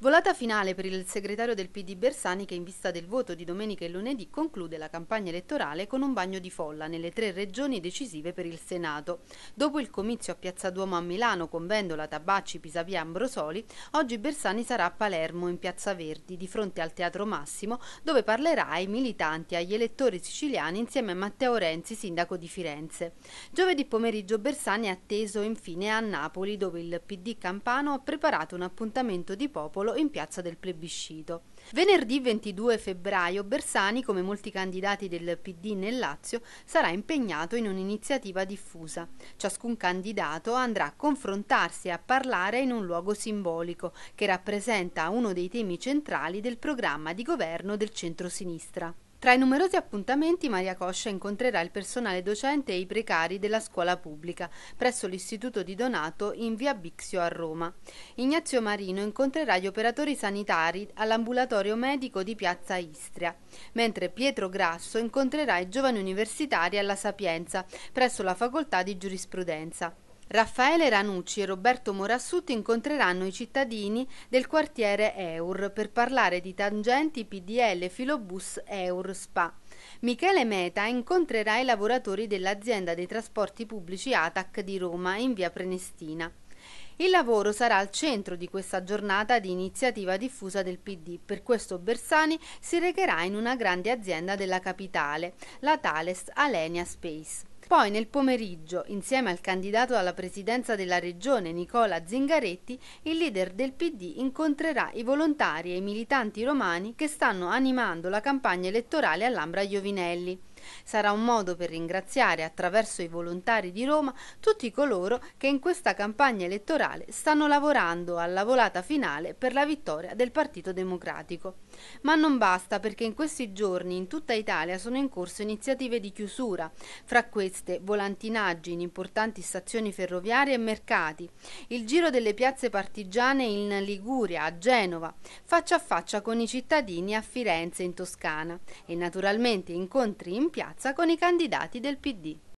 Volata finale per il segretario del PD Bersani che in vista del voto di domenica e lunedì conclude la campagna elettorale con un bagno di folla nelle tre regioni decisive per il Senato. Dopo il comizio a Piazza Duomo a Milano con Vendola, Tabacci, Pisapia e Ambrosoli, oggi Bersani sarà a Palermo in Piazza Verdi di fronte al Teatro Massimo dove parlerà ai militanti e agli elettori siciliani insieme a Matteo Renzi, sindaco di Firenze. Giovedì pomeriggio Bersani è atteso infine a Napoli dove il PD campano ha preparato un appuntamento di popolo Sassuolo in piazza del plebiscito. Venerdì 22 febbraio Bersani, come molti candidati del PD nel Lazio, sarà impegnato in un'iniziativa diffusa. Ciascun candidato andrà a confrontarsi e a parlare in un luogo simbolico che rappresenta uno dei temi centrali del programma di governo del centro-sinistra. Tra i numerosi appuntamenti Maria Coscia incontrerà il personale docente e i precari della scuola pubblica presso l'Istituto di Donato in via Bixio a Roma. Ignazio Marino incontrerà gli operatori sanitari all'ambulatorio medico di Piazza Istria, mentre Pietro Grasso incontrerà i giovani universitari alla Sapienza presso la facoltà di giurisprudenza. Raffaele Ranucci e Roberto Morassuti incontreranno i cittadini del quartiere Eur per parlare di tangenti PDL Filobus Eur Spa. Michele Meta incontrerà i lavoratori dell'azienda dei trasporti pubblici ATAC di Roma in via Prenestina. Il lavoro sarà al centro di questa giornata di iniziativa diffusa del PD. Per questo Bersani si recherà in una grande azienda della capitale, la Thales Alenia Space. Poi nel pomeriggio, insieme al candidato alla presidenza della regione Nicola Zingaretti, il leader del PD incontrerà i volontari e i militanti romani che stanno animando la campagna elettorale all'Ambra Iovinelli. Sarà un modo per ringraziare attraverso i volontari di Roma tutti coloro che in questa campagna elettorale stanno lavorando alla volata finale per la vittoria del Partito Democratico. Ma non basta perché in questi giorni in tutta Italia sono in corso iniziative di chiusura, fra queste volantinaggi in importanti stazioni ferroviarie e mercati, il giro delle piazze partigiane in Liguria, a Genova, faccia a faccia con i cittadini a Firenze in Toscana e naturalmente incontri in piazza piazza con i candidati del PD.